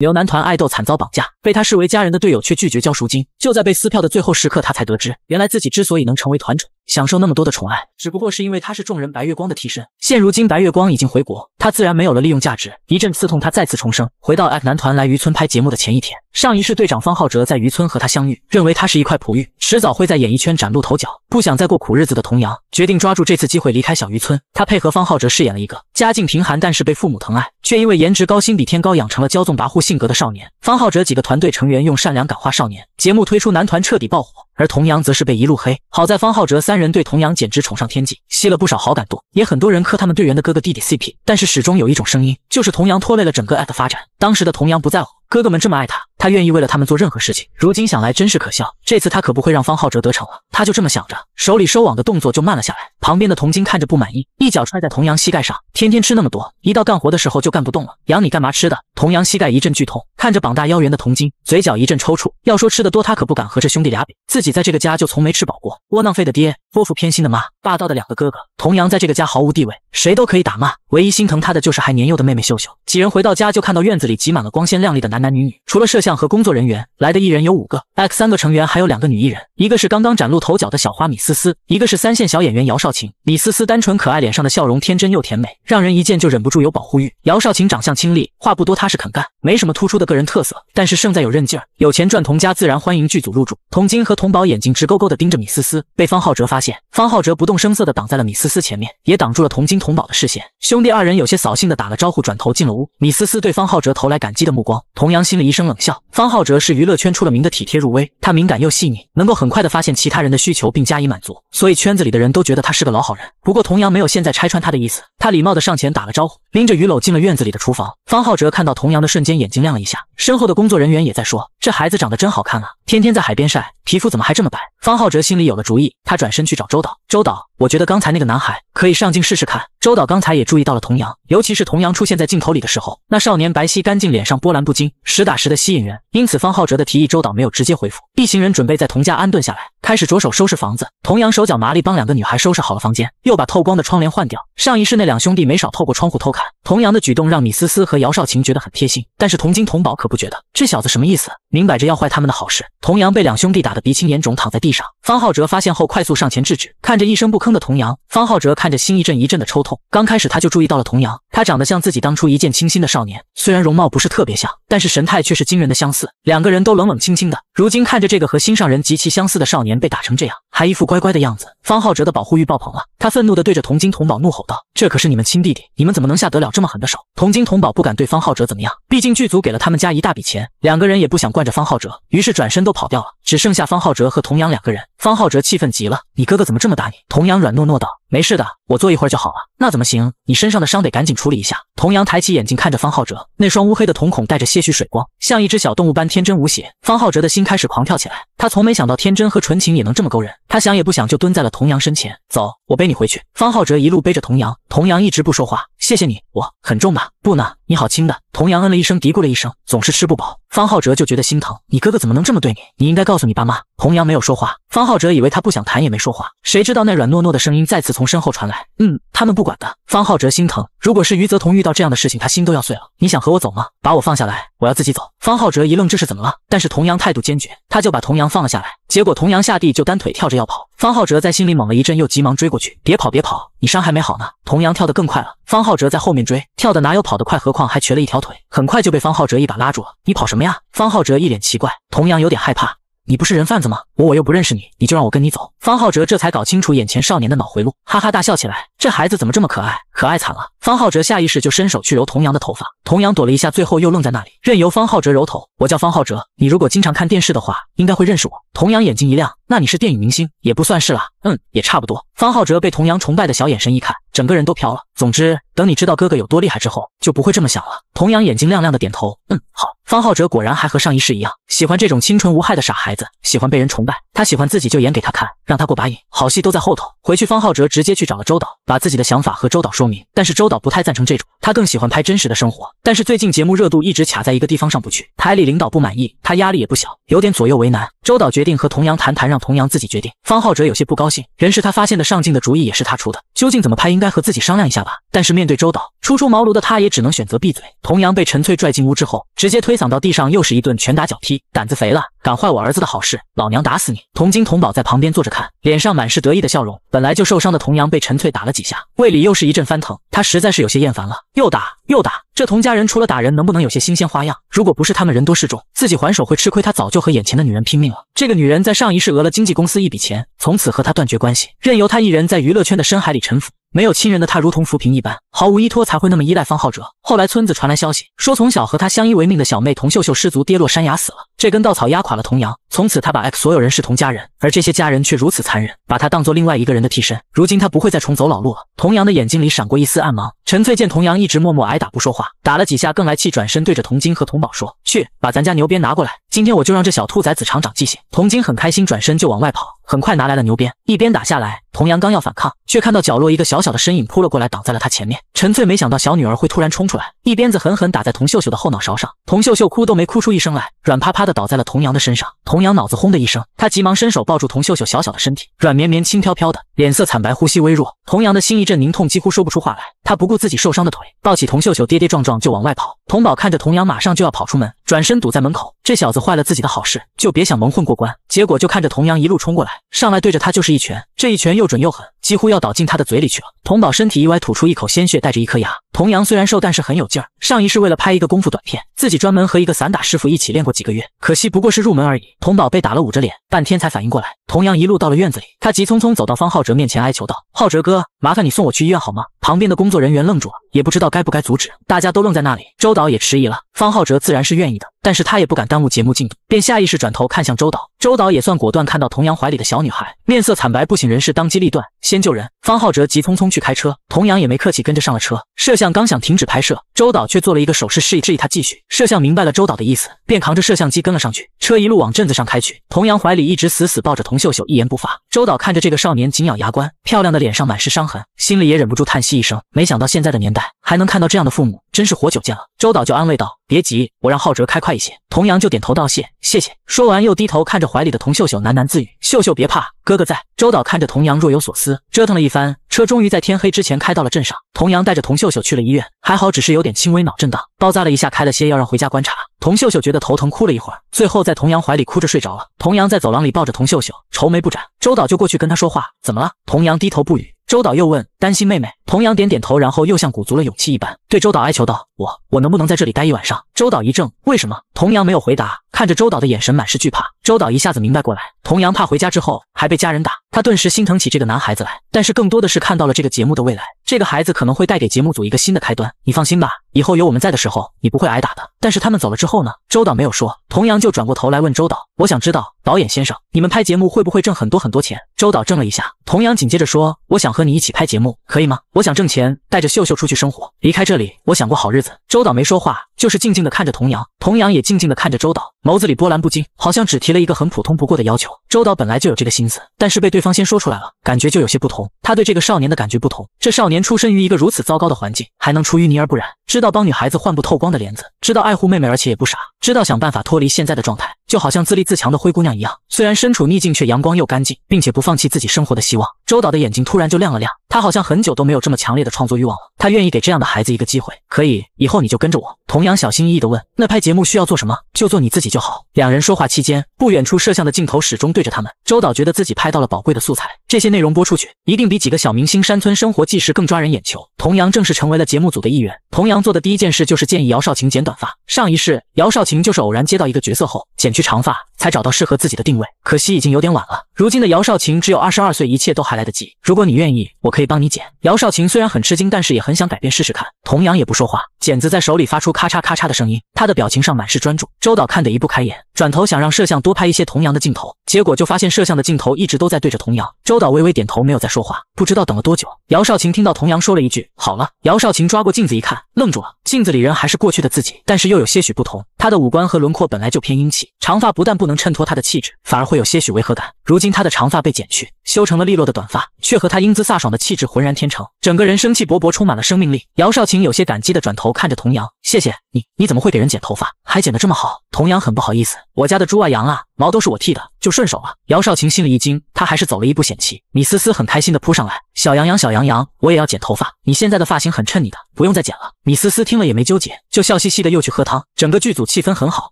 刘男团爱豆惨遭绑架，被他视为家人的队友却拒绝交赎金。就在被撕票的最后时刻，他才得知，原来自己之所以能成为团宠。享受那么多的宠爱，只不过是因为他是众人白月光的替身。现如今白月光已经回国，他自然没有了利用价值。一阵刺痛，他再次重生，回到 F 男团来渔村拍节目的前一天，上一世队长方浩哲在渔村和他相遇，认为他是一块璞玉，迟早会在演艺圈崭露头角。不想再过苦日子的童谣决定抓住这次机会离开小渔村。他配合方浩哲饰演了一个家境贫寒，但是被父母疼爱，却因为颜值高、心比天高，养成了骄纵跋扈性格的少年。方浩哲几个团队成员用善良感化少年，节目推出男团彻底爆火。而童阳则是被一路黑，好在方浩哲三人对童阳简直宠上天际，吸了不少好感度，也很多人磕他们队员的哥哥弟弟 CP。但是始终有一种声音，就是童阳拖累了整个 APP 的发展。当时的童阳不在乎，哥哥们这么爱他，他愿意为了他们做任何事情。如今想来真是可笑，这次他可不会让方浩哲得逞了。他就这么想着，手里收网的动作就慢了下来。旁边的童晶看着不满意，一脚踹在童阳膝盖上。天天吃那么多，一到干活的时候就干不动了。养你干嘛吃的？童阳膝盖一阵剧痛。看着膀大腰圆的童晶，嘴角一阵抽搐。要说吃的多，他可不敢和这兄弟俩比。自己在这个家就从没吃饱过。窝囊废的爹，泼妇偏心的妈，霸道的两个哥哥，童阳在这个家毫无地位，谁都可以打骂。唯一心疼他的就是还年幼的妹妹秀秀。几人回到家就看到院子里挤满了光鲜亮丽的男男女女，除了摄像和工作人员，来的艺人有五个，X 三个成员，还有两个女艺人，一个是刚刚崭露头角的小花米思思，一个是三线小演员姚少晴。米思思单纯可爱，脸上的笑容天真又甜美，让人一见就忍不住有保护欲。姚少晴长相清丽，话不多，踏实肯干，没什么突出的。个人特色，但是胜在有韧劲儿。有钱赚，童家自然欢迎剧组入驻。童金和童宝眼睛直勾勾的盯着米思思，被方浩哲发现。方浩哲不动声色的挡在了米思思前面，也挡住了童金、童宝的视线。兄弟二人有些扫兴的打了招呼，转头进了屋。米思思对方浩哲投来感激的目光。童阳心里一声冷笑。方浩哲是娱乐圈出了名的体贴入微，他敏感又细腻，能够很快的发现其他人的需求并加以满足，所以圈子里的人都觉得他是个老好人。不过童阳没有现在拆穿他的意思，他礼貌的上前打了招呼，拎着鱼篓进了院子里的厨房。方浩哲看到童阳的瞬间，眼睛亮了一下。身后的工作人员也在说：“这孩子长得真好看啊，天天在海边晒。”皮肤怎么还这么白？方浩哲心里有了主意，他转身去找周导。周导，我觉得刚才那个男孩可以上镜试试看。周导刚才也注意到了童阳，尤其是童阳出现在镜头里的时候，那少年白皙干净，脸上波澜不惊，实打实的吸引人。因此，方浩哲的提议，周导没有直接回复。一行人准备在童家安顿下来，开始着手收拾房子。童阳手脚麻利，帮两个女孩收拾好了房间，又把透光的窗帘换掉。上一世那两兄弟没少透过窗户偷看童阳的举动，让米思思和姚少晴觉得很贴心，但是童金童宝可不觉得，这小子什么意思？明摆着要坏他们的好事。童阳被两兄弟打得。鼻青眼肿躺在地上，方浩哲发现后快速上前制止。看着一声不吭的童阳，方浩哲看着心一阵一阵的抽痛。刚开始他就注意到了童阳，他长得像自己当初一见倾心的少年，虽然容貌不是特别像，但是神态却是惊人的相似。两个人都冷冷清清的，如今看着这个和心上人极其相似的少年被打成这样。还一副乖乖的样子，方浩哲的保护欲爆棚了。他愤怒地对着童金童宝怒吼道：“这可是你们亲弟弟，你们怎么能下得了这么狠的手？”童金童宝不敢对方浩哲怎么样，毕竟剧组给了他们家一大笔钱，两个人也不想惯着方浩哲，于是转身都跑掉了，只剩下方浩哲和童阳两个人。方浩哲气愤极了：“你哥哥怎么这么打你？”童阳软糯糯道。没事的，我坐一会儿就好了。那怎么行？你身上的伤得赶紧处理一下。童阳抬起眼睛看着方浩哲，那双乌黑的瞳孔带着些许水光，像一只小动物般天真无邪。方浩哲的心开始狂跳起来，他从没想到天真和纯情也能这么勾人。他想也不想就蹲在了童阳身前，走，我背你回去。方浩哲一路背着童阳，童阳一直不说话。谢谢你，我很重吧？不呢，你好轻的。童扬嗯了一声，嘀咕了一声，总是吃不饱。方浩哲就觉得心疼，你哥哥怎么能这么对你？你应该告诉你爸妈。童阳没有说话，方浩哲以为他不想谈，也没说话。谁知道那软糯糯的声音再次从身后传来，嗯，他们不管的。方浩哲心疼，如果是余泽彤遇到这样的事情，他心都要碎了。你想和我走吗？把我放下来，我要自己走。方浩哲一愣，这是怎么了？但是童阳态度坚决，他就把童阳放了下来。结果童阳下地就单腿跳着要跑，方浩哲在心里猛了一阵，又急忙追过去，别跑，别跑。你伤还没好呢，童阳跳得更快了。方浩哲在后面追，跳的哪有跑得快，何况还瘸了一条腿，很快就被方浩哲一把拉住了。你跑什么呀？方浩哲一脸奇怪，童阳有点害怕。你不是人贩子吗？我我又不认识你，你就让我跟你走。方浩哲这才搞清楚眼前少年的脑回路，哈哈大笑起来。这孩子怎么这么可爱，可爱惨了。方浩哲下意识就伸手去揉童阳的头发，童阳躲了一下，最后又愣在那里，任由方浩哲揉头。我叫方浩哲，你如果经常看电视的话，应该会认识我。童阳眼睛一亮，那你是电影明星？也不算是啦，嗯，也差不多。方浩哲被童阳崇拜的小眼神一看，整个人都飘了。总之，等你知道哥哥有多厉害之后，就不会这么想了。童阳眼睛亮亮的点头，嗯，好。方浩哲果然还和上一世一样，喜欢这种清纯无害的傻孩子，喜欢被人崇拜。他喜欢自己就演给他看，让他过把瘾，好戏都在后头。回去，方浩哲直接去找了周导，把自己的想法和周导说明。但是周导不太赞成这种，他更喜欢拍真实的生活。但是最近节目热度一直卡在一个地方上不去，台里领导不满意，他压力也不小，有点左右为难。周导决定和童阳谈谈，让童阳自己决定。方浩哲有些不高兴，人是他发现的，上镜的主意也是他出的，究竟怎么拍应该和自己商量一下吧。但是面对周导，初出茅庐的他也只能选择闭嘴。童阳被陈翠拽进屋之后，直接推搡到地上，又是一顿拳打脚踢。胆子肥了，敢坏我儿子的好事，老娘打死你！童金童宝在旁边坐着看，脸上满是得意的笑容。本来就受伤的童阳被陈翠打了几下，胃里又是一阵翻腾。他实在是有些厌烦了，又打又打。这童家人除了打人，能不能有些新鲜花样？如果不是他们人多势众，自己还手会吃亏。他早就和眼前的女人拼命了。这个女人在上一世讹了经纪公司一笔钱，从此和他断绝关系，任由他一人在娱乐圈的深海里沉浮。没有亲人的他，如同浮萍一般，毫无依托，才会那么依赖方浩哲。后来村子传来消息，说从小和他相依为命的小妹童秀秀失足跌落山崖死了。这根稻草压垮了童阳，从此他把 x 所有人视同家人，而这些家人却如此残忍，把他当做另外一个人的替身。如今他不会再重走老路了。童阳的眼睛里闪过一丝暗芒。陈翠见童阳一直默默挨打不说话，打了几下更来气，转身对着童金和童宝说：“去把咱家牛鞭拿过来。”今天我就让这小兔崽子长长记性！童晶很开心，转身就往外跑。很快拿来了牛鞭，一鞭打下来，童阳刚要反抗，却看到角落一个小小的身影扑了过来，挡在了他前面。陈翠没想到小女儿会突然冲出来，一鞭子狠狠打在童秀秀的后脑勺上。童秀秀哭都没哭出一声来，软趴趴的倒在了童阳的身上。童阳脑子轰的一声，他急忙伸手抱住童秀秀小小的身体，软绵绵、轻飘飘的，脸色惨白，呼吸微弱。童阳的心一阵凝痛，几乎说不出话来。他不顾自己受伤的腿，抱起童秀秀，跌跌撞撞就往外跑。童宝看着童阳马上就要跑出门。转身堵在门口，这小子坏了自己的好事，就别想蒙混过关。结果就看着童阳一路冲过来，上来对着他就是一拳，这一拳又准又狠，几乎要倒进他的嘴里去了。童宝身体一歪，吐出一口鲜血，带着一颗牙。童阳虽然瘦，但是很有劲儿。上一世为了拍一个功夫短片，自己专门和一个散打师傅一起练过几个月，可惜不过是入门而已。童宝被打了，捂着脸，半天才反应过来。童阳一路到了院子里，他急匆匆走到方浩哲面前，哀求道：“浩哲哥，麻烦你送我去医院好吗？”旁边的工作人员愣住了，也不知道该不该阻止，大家都愣在那里。周导也迟疑了，方浩哲自然是愿意的，但是他也不敢耽误节目进度，便下意识转头看向周导。周导也算果断，看到童扬怀里的小女孩面色惨白，不省人事，当机立断，先救人。方浩哲急匆匆去开车，童扬也没客气，跟着上了车。摄像刚想停止拍摄，周导却做了一个手势示意，示意他继续。摄像明白了周导的意思，便扛着摄像机跟了上去。车一路往镇子上开去，童扬怀里一直死死抱着童秀秀，一言不发。周导看着这个少年紧咬牙关，漂亮的脸上满是伤痕，心里也忍不住叹息。一声，没想到现在的年代还能看到这样的父母，真是活久见了。周导就安慰道：“别急，我让浩哲开快一些。”童阳就点头道：“谢谢，谢说完又低头看着怀里的童秀秀，喃喃自语：“秀秀别怕，哥哥在。”周导看着童阳若有所思。折腾了一番，车终于在天黑之前开到了镇上。童阳带着童秀秀去了医院，还好只是有点轻微脑震荡，包扎了一下，开了些药让回家观察。童秀秀觉得头疼，哭了一会儿，最后在童阳怀里哭着睡着了。童阳在走廊里抱着童秀秀，愁眉不展。周导就过去跟他说话：“怎么了？”童阳低头不语。周导又问：“担心妹妹？”童阳点点头，然后又像鼓足了勇气一般，对周导哀求道：“我，我能不能在这里待一晚上？”周导一怔：“为什么？”童阳没有回答，看着周导的眼神满是惧怕。周导一下子明白过来，童阳怕回家之后还被家人打，他顿时心疼起这个男孩子来，但是更多的是看到了这个节目的未来。这个孩子可能会带给节目组一个新的开端，你放心吧，以后有我们在的时候，你不会挨打的。但是他们走了之后呢？周导没有说，童扬就转过头来问周导：“我想知道，导演先生，你们拍节目会不会挣很多很多钱？”周导怔了一下，童扬紧接着说：“我想和你一起拍节目，可以吗？我想挣钱，带着秀秀出去生活，离开这里，我想过好日子。”周导没说话，就是静静的看着童阳，童阳也静静的看着周导，眸子里波澜不惊，好像只提了一个很普通不过的要求。周导本来就有这个心思，但是被对方先说出来了，感觉就有些不同。他对这个少年的感觉不同，这少年。出身于一个如此糟糕的环境，还能出淤泥而不染，知道帮女孩子换不透光的帘子，知道爱护妹妹，而且也不傻，知道想办法脱离现在的状态。就好像自立自强的灰姑娘一样，虽然身处逆境，却阳光又干净，并且不放弃自己生活的希望。周导的眼睛突然就亮了亮，他好像很久都没有这么强烈的创作欲望了。他愿意给这样的孩子一个机会，可以，以后你就跟着我。童阳小心翼翼地问：“那拍节目需要做什么？就做你自己就好。”两人说话期间，不远处摄像的镜头始终对着他们。周导觉得自己拍到了宝贵的素材，这些内容播出去，一定比几个小明星山村生活纪实更抓人眼球。童阳正式成为了节目组的一员。童阳做的第一件事就是建议姚少晴剪短发。上一世，姚少晴就是偶然接到一个角色后剪去。长发才找到适合自己的定位，可惜已经有点晚了。如今的姚少晴只有二十二岁，一切都还来得及。如果你愿意，我可以帮你剪。姚少晴虽然很吃惊，但是也很想改变试试看。童阳也不说话，剪子在手里发出咔嚓咔嚓的声音，他的表情上满是专注。周导看得移不开眼，转头想让摄像多拍一些童阳的镜头，结果就发现摄像的镜头一直都在对着童阳。周导微微点头，没有再说话。不知道等了多久，姚少晴听到童阳说了一句：“好了。”姚少晴抓过镜子一看，愣住了，镜子里人还是过去的自己，但是又有些许不同。他的五官和轮廓本来就偏英气，长发不但不能衬托他的气质，反而会有些许违和感。如今。他的长发被剪去，修成了利落的短发，却和他英姿飒爽的气质浑然天成，整个人生气勃勃，充满了生命力。姚少卿有些感激地转头看着童阳，谢谢你，你怎么会给人剪头发，还剪得这么好？”童阳很不好意思：“我家的猪啊，羊啊。”毛都是我剃的，就顺手了。姚少晴心里一惊，他还是走了一步险棋。米思思很开心的扑上来，小羊羊小羊羊，我也要剪头发。你现在的发型很衬你的，不用再剪了。米思思听了也没纠结，就笑嘻嘻的又去喝汤。整个剧组气氛很好，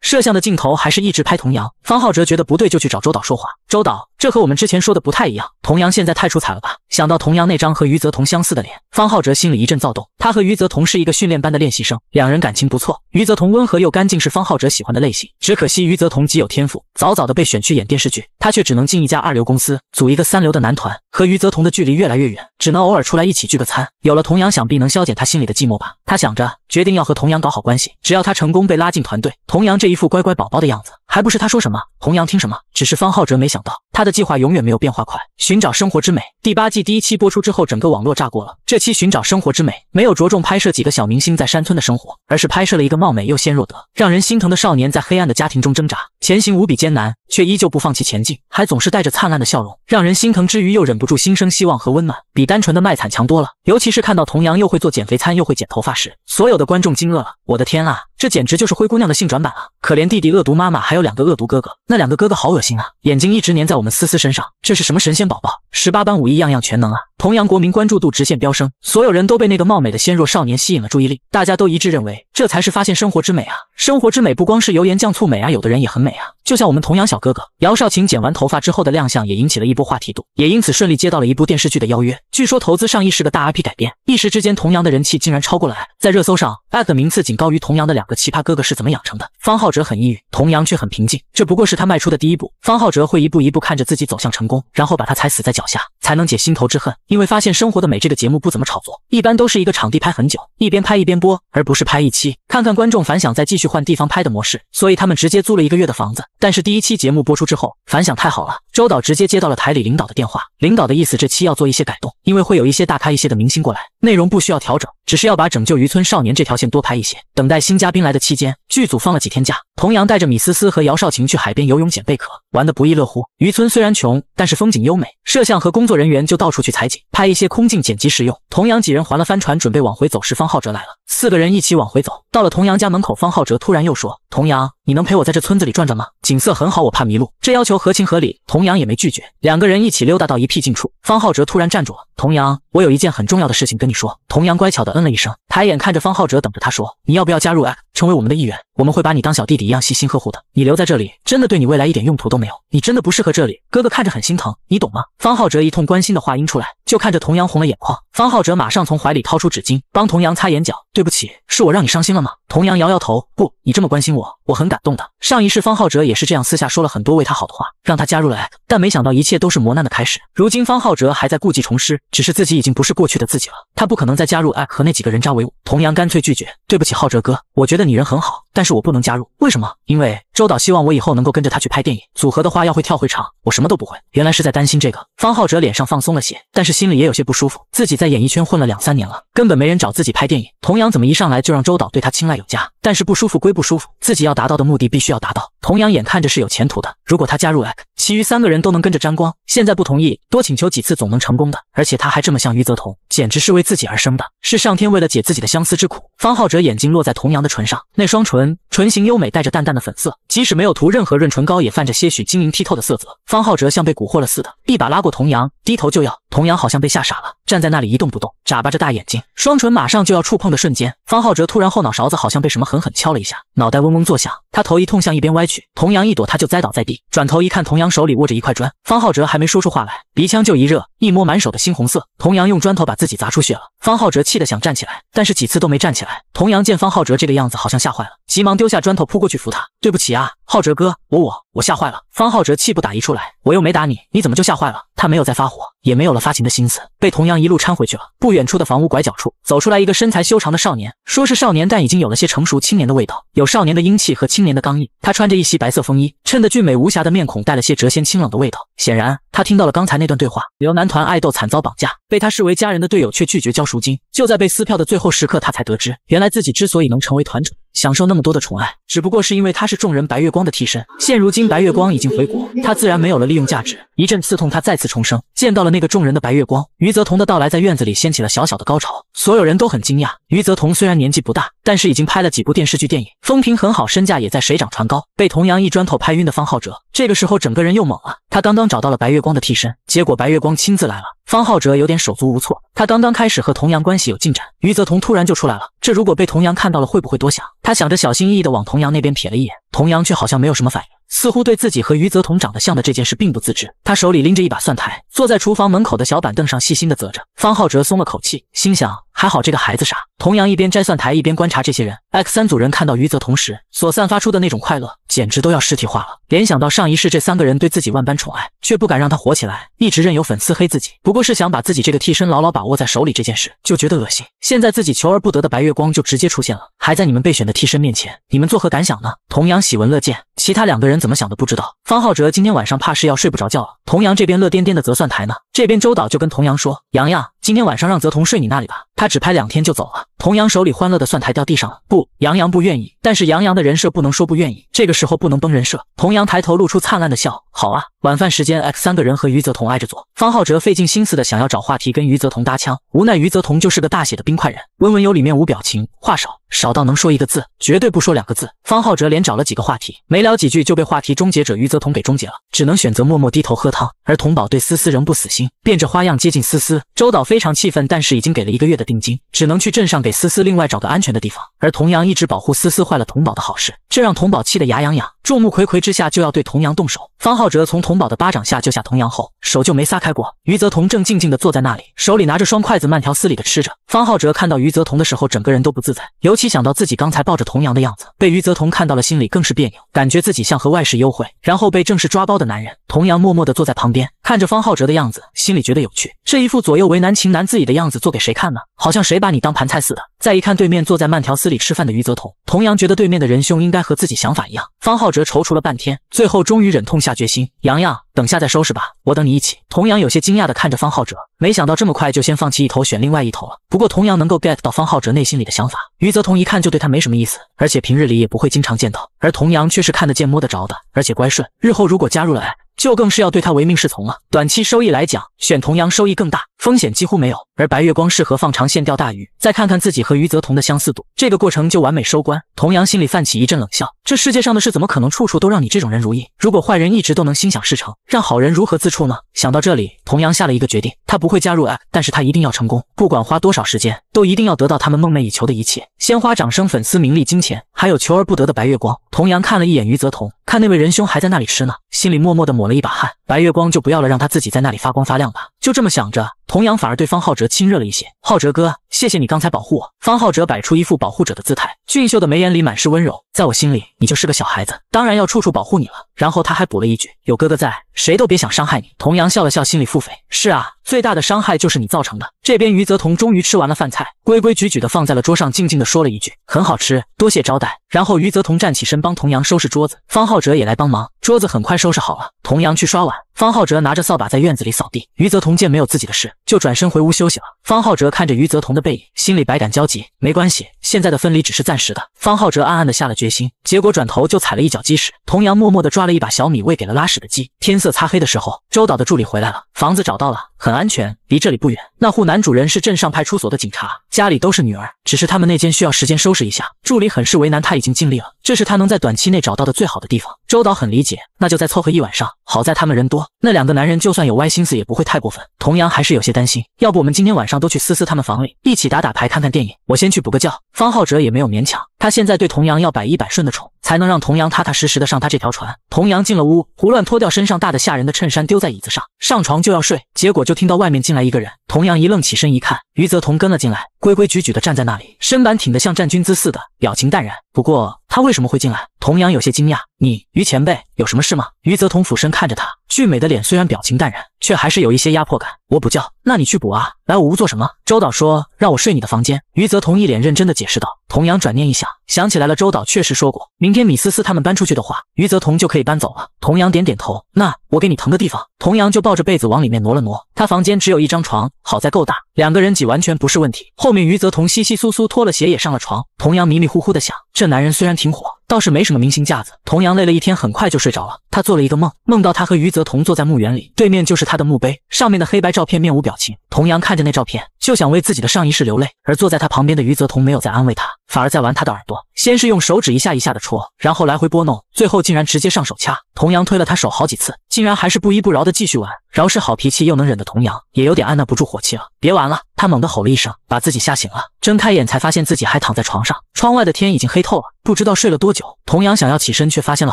摄像的镜头还是一直拍童谣。方浩哲觉得不对，就去找周导说话。周导，这和我们之前说的不太一样。童阳现在太出彩了吧！想到童阳那张和余泽彤相似的脸，方浩哲心里一阵躁动。他和余泽彤是一个训练班的练习生，两人感情不错。余泽彤温和又干净，是方浩哲喜欢的类型。只可惜余泽彤极有天赋，早早的被选去演电视剧，他却只能进一家二流公司，组一个三流的男团，和余泽彤的距离越来越远，只能偶尔出来一起聚个餐。有了童阳，想必能消减他心里的寂寞吧？他想着，决定要和童阳搞好关系。只要他成功被拉进团队，童阳这一副乖乖宝宝的样子，还不是他说什么？童谣听什么？只是方浩哲没想到，他的计划永远没有变化快。寻找生活之美第八季第一期播出之后，整个网络炸锅了。这期寻找生活之美没有着重拍摄几个小明星在山村的生活，而是拍摄了一个貌美又纤弱的让人心疼的少年在黑暗的家庭中挣扎，前行无比艰难，却依旧不放弃前进，还总是带着灿烂的笑容，让人心疼之余又忍不住心生希望和温暖，比单纯的卖惨强多了。尤其是看到童谣又会做减肥餐又会剪头发时，所有的观众惊愕了，我的天啊，这简直就是灰姑娘的性转版啊！可怜弟弟，恶毒妈妈，还有两个恶毒哥哥。那两个哥哥好恶心啊！眼睛一直粘在我们思思身上，这是什么神仙宝宝？十八般武艺，样样全能啊！同样国民关注度直线飙升，所有人都被那个貌美的纤弱少年吸引了注意力。大家都一致认为，这才是发现生活之美啊！生活之美不光是油盐酱醋美啊，有的人也很美啊，就像我们童阳小哥哥姚少卿剪完头发之后的亮相，也引起了一波话题度，也因此顺利接到了一部电视剧的邀约。据说投资上亿是个大 IP 改编，一时之间童阳的人气竟然超过了 I。在热搜上，i 的名次仅高于童阳的两个奇葩哥哥是怎么养成的？方浩哲很抑郁，童阳却很平静。这不过是他迈出的第一步，方浩哲会一步一步看着自己走向成功，然后把他踩死在脚下，才能解心头之恨。因为发现生活的美这个节目不怎么炒作，一般都是一个场地拍很久，一边拍一边播，而不是拍一期看看观众反响再继续换地方拍的模式，所以他们直接租了一个月的房子。但是第一期节目播出之后，反响太好了，周导直接接到了台里领导的电话，领导的意思这期要做一些改动，因为会有一些大咖一些的明星过来，内容不需要调整。只是要把拯救渔村少年这条线多拍一些。等待新嘉宾来的期间，剧组放了几天假。童阳带着米思思和姚少晴去海边游泳、捡贝壳，玩得不亦乐乎。渔村虽然穷，但是风景优美，摄像和工作人员就到处去采景，拍一些空镜，剪辑使用。童阳几人还了帆船，准备往回走时，方浩哲来了，四个人一起往回走。到了童阳家门口，方浩哲突然又说：“童扬。”你能陪我在这村子里转转吗？景色很好，我怕迷路。这要求合情合理，童阳也没拒绝。两个人一起溜达到一僻静处，方浩哲突然站住了。童阳，我有一件很重要的事情跟你说。童阳乖巧的嗯了一声，抬眼看着方浩哲，等着他说：“你要不要加入 App，成为我们的一员？我们会把你当小弟弟一样细心呵护的。你留在这里，真的对你未来一点用途都没有。你真的不适合这里。哥哥看着很心疼，你懂吗？”方浩哲一通关心的话音出来，就看着童阳红了眼眶。方浩哲马上从怀里掏出纸巾，帮童阳擦眼角。对不起，是我让你伤心了吗？童阳摇摇头，不，你这么关心我，我很感。动的上一世，方浩哲也是这样，私下说了很多为他好的话，让他加入了 X，但没想到一切都是磨难的开始。如今方浩哲还在故技重施，只是自己已经不是过去的自己了，他不可能再加入 X 和那几个人渣为伍。童阳干脆拒绝，对不起浩哲哥，我觉得你人很好。但是我不能加入，为什么？因为周导希望我以后能够跟着他去拍电影。组合的话要会跳会唱，我什么都不会。原来是在担心这个。方浩哲脸上放松了些，但是心里也有些不舒服。自己在演艺圈混了两三年了，根本没人找自己拍电影。童阳怎么一上来就让周导对他青睐有加？但是不舒服归不舒服，自己要达到的目的必须要达到。童阳眼看着是有前途的，如果他加入 X，其余三个人都能跟着沾光。现在不同意，多请求几次总能成功的。而且他还这么像余泽彤，简直是为自己而生的，是上天为了解自己的相思之苦。方浩哲眼睛落在童阳的唇上，那双唇。唇形优美，带着淡淡的粉色，即使没有涂任何润唇膏，也泛着些许晶莹剔透的色泽。方浩哲像被蛊惑了似的，一把拉过童扬，低头就要。童扬好像被吓傻了，站在那里一动不动，眨巴着大眼睛。双唇马上就要触碰的瞬间，方浩哲突然后脑勺子好像被什么狠狠敲了一下，脑袋嗡嗡作响。他头一痛，向一边歪去，童阳一躲，他就栽倒在地。转头一看，童阳手里握着一块砖。方浩哲还没说出话来，鼻腔就一热，一摸满手的猩红色。童阳用砖头把自己砸出血了。方浩哲气得想站起来，但是几次都没站起来。童阳见方浩哲这个样子，好像吓坏了，急忙丢下砖头扑过去扶他。对不起啊，浩哲哥，我我我吓坏了。方浩哲气不打一处来，我又没打你，你怎么就吓坏了？他没有再发火，也没有了发情的心思，被童阳一路搀回去了。不远处的房屋拐角处走出来一个身材修长的少年，说是少年，但已经有了些成熟青年的味道，有少年的英气和青年的刚毅。他穿着一袭白色风衣，衬得俊美无瑕的面孔带了些谪仙清冷的味道。显然，他听到了刚才那段对话。刘男团爱豆惨遭绑架，被他视为家人的队友却拒绝交赎金。就在被撕票的最后时刻，他才得知，原来自己之所以能成为团宠。享受那么多的宠爱，只不过是因为他是众人白月光的替身。现如今白月光已经回国，他自然没有了利用价值。一阵刺痛，他再次重生，见到了那个众人的白月光余则同的到来，在院子里掀起了小小的高潮。所有人都很惊讶，余则同虽然年纪不大。但是已经拍了几部电视剧、电影，风评很好，身价也在水涨船高。被童扬一砖头拍晕的方浩哲，这个时候整个人又懵了。他刚刚找到了白月光的替身，结果白月光亲自来了，方浩哲有点手足无措。他刚刚开始和童扬关系有进展，余则同突然就出来了。这如果被童扬看到了，会不会多想？他想着小心翼翼的往童扬那边瞥了一眼，童扬却好像没有什么反应。似乎对自己和余泽同长得像的这件事并不自知，他手里拎着一把蒜苔，坐在厨房门口的小板凳上，细心的择着。方浩哲松了口气，心想还好这个孩子傻。童样一边摘蒜苔，一边观察这些人。X 三组人看到余泽同时所散发出的那种快乐，简直都要实体化了。联想到上一世这三个人对自己万般宠爱，却不敢让他火起来，一直任由粉丝黑自己，不过是想把自己这个替身牢牢把握在手里，这件事就觉得恶心。现在自己求而不得的白月光就直接出现了。还在你们备选的替身面前，你们作何感想呢？童扬喜闻乐见，其他两个人怎么想的不知道。方浩哲今天晚上怕是要睡不着觉了。童扬这边乐颠颠的择算台呢，这边周导就跟童扬说：“洋洋。”今天晚上让泽彤睡你那里吧，他只拍两天就走了。童阳手里欢乐的蒜苔掉地上了，不，杨洋不愿意，但是杨洋的人设不能说不愿意，这个时候不能崩人设。童阳抬头露出灿烂的笑，好啊。晚饭时间，X 三个人和余泽彤挨着坐，方浩哲费尽心思的想要找话题跟余泽彤搭腔，无奈余泽彤就是个大写的冰块人，温文有里面无表情，话少少到能说一个字，绝对不说两个字。方浩哲连找了几个话题，没聊几句就被话题终结者余泽彤给终结了，只能选择默默低头喝汤。而童宝对思思仍不死心，变着花样接近思思，周导非。非常气愤，但是已经给了一个月的定金，只能去镇上给思思另外找个安全的地方。而童扬一直保护思思，坏了童宝的好事，这让童宝气得牙痒痒。众目睽睽之下就要对童阳动手，方浩哲从童宝的巴掌下救下童阳后，手就没撒开过。余泽彤正静静的坐在那里，手里拿着双筷子，慢条斯理的吃着。方浩哲看到余泽彤的时候，整个人都不自在，尤其想到自己刚才抱着童阳的样子被余泽彤看到了，心里更是别扭，感觉自己像和外室幽会，然后被正式抓包的男人。童阳默默地坐在旁边，看着方浩哲的样子，心里觉得有趣，这一副左右为难、情难自已的样子做给谁看呢？好像谁把你当盘菜似的。再一看，对面坐在慢条斯理吃饭的余泽彤，童阳觉得对面的仁兄应该和自己想法一样。方浩哲踌躇了半天，最后终于忍痛下决心：“洋洋，等下再收拾吧，我等你一起。”童阳有些惊讶地看着方浩哲，没想到这么快就先放弃一头，选另外一头了。不过童阳能够 get 到方浩哲内心里的想法。余泽彤一看就对他没什么意思，而且平日里也不会经常见到，而童阳却是看得见、摸得着的，而且乖顺，日后如果加入了。就更是要对他唯命是从了。短期收益来讲，选童扬收益更大，风险几乎没有；而白月光适合放长线钓大鱼。再看看自己和余泽同的相似度，这个过程就完美收官。童扬心里泛起一阵冷笑：这世界上的事怎么可能处处都让你这种人如意？如果坏人一直都能心想事成，让好人如何自处呢？想到这里，童扬下了一个决定：他不会加入 APP，但是他一定要成功，不管花多少时间。都一定要得到他们梦寐以求的一切：鲜花、掌声、粉丝、名利、金钱，还有求而不得的白月光。童扬看了一眼余则同，看那位仁兄还在那里吃呢，心里默默的抹了一把汗。白月光就不要了，让他自己在那里发光发亮吧。就这么想着，童阳反而对方浩哲亲热了一些。浩哲哥，谢谢你刚才保护我。方浩哲摆出一副保护者的姿态，俊秀的眉眼里满是温柔。在我心里，你就是个小孩子，当然要处处保护你了。然后他还补了一句：有哥哥在，谁都别想伤害你。童阳笑了笑，心里腹诽：是啊，最大的伤害就是你造成的。这边余泽彤终于吃完了饭菜，规规矩矩的放在了桌上，静静的说了一句：很好吃，多谢招待。然后余则同站起身帮童扬收拾桌子，方浩哲也来帮忙，桌子很快收拾好了。童扬去刷碗，方浩哲拿着扫把在院子里扫地。余则同见没有自己的事，就转身回屋休息了。方浩哲看着余则同的背影，心里百感交集。没关系，现在的分离只是暂时的。方浩哲暗暗的下了决心，结果转头就踩了一脚鸡屎。童扬默默的抓了一把小米喂给了拉屎的鸡。天色擦黑的时候，周导的助理回来了，房子找到了，很安全。离这里不远，那户男主人是镇上派出所的警察，家里都是女儿，只是他们那间需要时间收拾一下。助理很是为难，他已经尽力了。这是他能在短期内找到的最好的地方。周导很理解，那就再凑合一晚上。好在他们人多，那两个男人就算有歪心思，也不会太过分。童阳还是有些担心，要不我们今天晚上都去思思他们房里，一起打打牌，看看电影。我先去补个觉。方浩哲也没有勉强，他现在对童阳要百依百顺的宠，才能让童阳踏踏实实的上他这条船。童阳进了屋，胡乱脱掉身上大的吓人的衬衫，丢在椅子上，上床就要睡，结果就听到外面进来一个人。童阳一愣，起身一看，余泽同跟了进来，规规矩矩的站在那里，身板挺得像站军姿似的，表情淡然。不过。他为什么会进来？童阳有些惊讶：“你于前辈有什么事吗？”余则同俯身看着他，俊美的脸虽然表情淡然，却还是有一些压迫感。我补觉，那你去补啊！来我屋做什么？周导说让我睡你的房间。余则同一脸认真的解释道。童阳转念一想，想起来了，周导确实说过，明天米思思他们搬出去的话，余则同就可以搬走了。童阳点点头，那我给你腾个地方。童阳就抱着被子往里面挪了挪，他房间只有一张床，好在够大，两个人挤完全不是问题。后面余则同稀稀疏疏脱了鞋也上了床。童阳迷迷糊糊的想，这男人虽然挺火。倒是没什么明星架子，童扬累了一天，很快就睡着了。他做了一个梦，梦到他和余泽彤坐在墓园里，对面就是他的墓碑，上面的黑白照片面无表情。童扬看着那照片，就想为自己的上一世流泪，而坐在他旁边的余泽彤没有在安慰他。反而在玩他的耳朵，先是用手指一下一下的戳，然后来回拨弄，最后竟然直接上手掐。童阳推了他手好几次，竟然还是不依不饶的继续玩。饶是好脾气又能忍的童阳，也有点按捺不住火气了。别玩了！他猛地吼了一声，把自己吓醒了。睁开眼才发现自己还躺在床上，窗外的天已经黑透了，不知道睡了多久。童阳想要起身，却发现了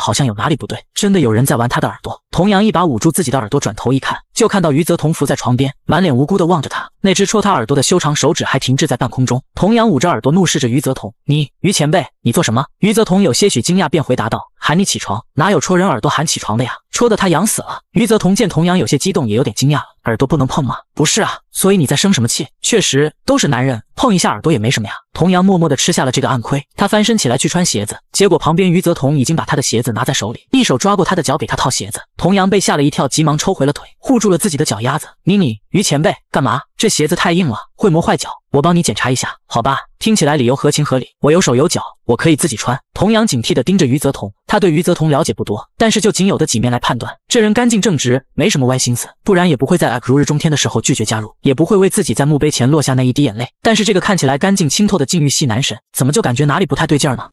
好像有哪里不对，真的有人在玩他的耳朵。童阳一把捂住自己的耳朵，转头一看。就看到余泽同伏在床边，满脸无辜的望着他，那只戳他耳朵的修长手指还停滞在半空中。童阳捂着耳朵，怒视着余泽同：“你，余前辈，你做什么？”余泽同有些许惊讶，便回答道：“喊你起床，哪有戳人耳朵喊起床的呀？”戳得他痒死了。余则同见童扬有些激动，也有点惊讶了。耳朵不能碰吗？不是啊，所以你在生什么气？确实都是男人，碰一下耳朵也没什么呀。童扬默默地吃下了这个暗亏。他翻身起来去穿鞋子，结果旁边余则同已经把他的鞋子拿在手里，一手抓过他的脚给他套鞋子。童扬被吓了一跳，急忙抽回了腿，护住了自己的脚丫子。你你，余前辈，干嘛？这鞋子太硬了，会磨坏脚。我帮你检查一下，好吧？听起来理由合情合理。我有手有脚，我可以自己穿。童扬警惕的盯着余泽桐，他对余泽桐了解不多，但是就仅有的几面来判断，这人干净正直，没什么歪心思，不然也不会在如日中天的时候拒绝加入，也不会为自己在墓碑前落下那一滴眼泪。但是这个看起来干净清透的禁欲系男神，怎么就感觉哪里不太对劲儿呢？